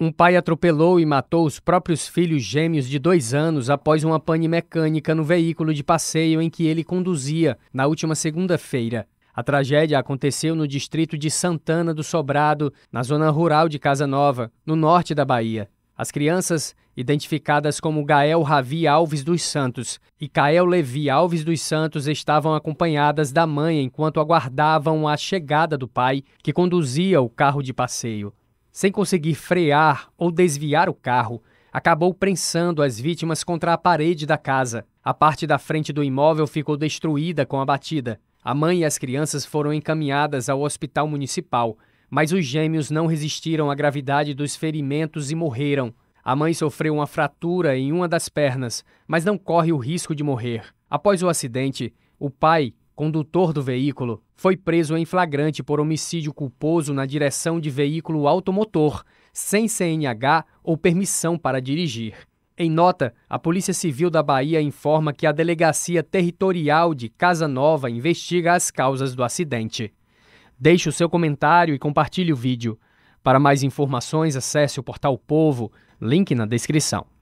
Um pai atropelou e matou os próprios filhos gêmeos de dois anos após uma pane mecânica no veículo de passeio em que ele conduzia na última segunda-feira. A tragédia aconteceu no distrito de Santana do Sobrado, na zona rural de Casa Nova, no norte da Bahia. As crianças, identificadas como Gael Ravi Alves dos Santos e Cael Levi Alves dos Santos, estavam acompanhadas da mãe enquanto aguardavam a chegada do pai, que conduzia o carro de passeio sem conseguir frear ou desviar o carro, acabou prensando as vítimas contra a parede da casa. A parte da frente do imóvel ficou destruída com a batida. A mãe e as crianças foram encaminhadas ao hospital municipal, mas os gêmeos não resistiram à gravidade dos ferimentos e morreram. A mãe sofreu uma fratura em uma das pernas, mas não corre o risco de morrer. Após o acidente, o pai, condutor do veículo, foi preso em flagrante por homicídio culposo na direção de veículo automotor, sem CNH ou permissão para dirigir. Em nota, a Polícia Civil da Bahia informa que a Delegacia Territorial de Casa Nova investiga as causas do acidente. Deixe o seu comentário e compartilhe o vídeo. Para mais informações, acesse o portal Povo, link na descrição.